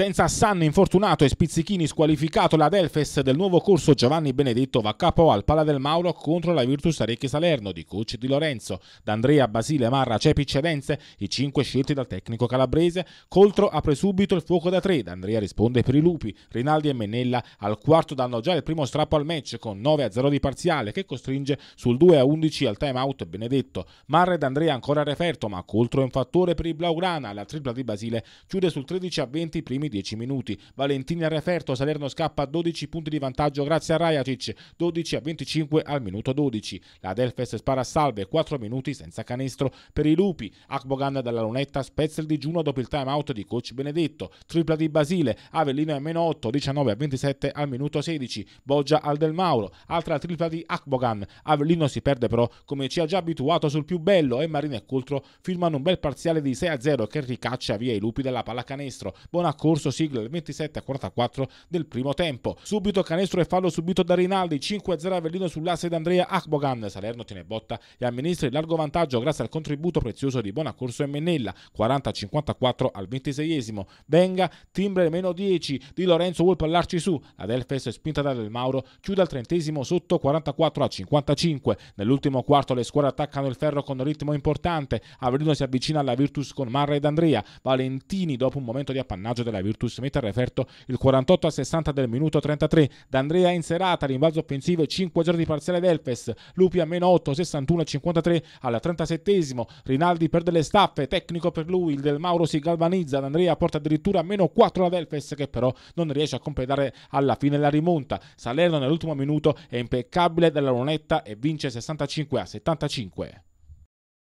Senza Sanni infortunato e Spizzichini squalificato, la Delfes del nuovo corso Giovanni Benedetto va a capo al Pala del Mauro contro la Virtus Arecchi Salerno di coach Di Lorenzo, D'Andrea, Basile, Marra, Cepi, Cedenze, i cinque scelti dal tecnico calabrese. Coltro apre subito il fuoco da tre, D'Andrea risponde per i lupi, Rinaldi e Mennella al quarto danno già il primo strappo al match con 9 a 0 di parziale che costringe sul 2 a 11 al time out Benedetto. Marra e D'Andrea ancora referto ma Coltro è un fattore per i Blaugrana, la tripla di Basile chiude sul 13 a 20 i primi 10 minuti. Valentini Valentina Referto, Salerno scappa a 12 punti di vantaggio grazie a Rajacic, 12 a 25 al minuto 12. La Delfes spara a salve, 4 minuti senza canestro per i lupi. Akbogan dalla lunetta spezza il digiuno dopo il time out di coach Benedetto, tripla di Basile, Avellino è meno 8, 19 a 27 al minuto 16. Boggia al Del Mauro, altra tripla di Akbogan. Avellino si perde però come ci ha già abituato sul più bello e Marina e Cultro firmano un bel parziale di 6 a 0 che ricaccia via i lupi dalla pallacanestro. Buona corsa scorso sigla al 27 a 44 del primo tempo. Subito canestro e fallo subito da Rinaldi, 5-0 Avellino sull'asse di Andrea Akbogan, Salerno tiene botta e amministra il largo vantaggio grazie al contributo prezioso di Bonacorso e Mennella, 40-54 al 26esimo. Venga, timbre meno 10 di Lorenzo vuol parlarci su, la Delfes spinta da Del Mauro chiude al trentesimo sotto 44 a 55. Nell'ultimo quarto le squadre attaccano il ferro con ritmo importante, Avellino si avvicina alla Virtus con Marra ed Andrea, Valentini dopo un momento di appannaggio della la Virtus mette a referto il 48 a 60 del minuto 33. D'Andrea in serata, rimbalzo offensivo 5-0 di parziale Delfes. Lupi a meno 8, 61 a 53 alla 37 Rinaldi perde le staffe, tecnico per lui, il del Mauro si galvanizza, D'Andrea porta addirittura a meno 4 la Delfes, che però non riesce a completare alla fine la rimonta. Salerno nell'ultimo minuto è impeccabile dalla lunetta e vince 65 a 75.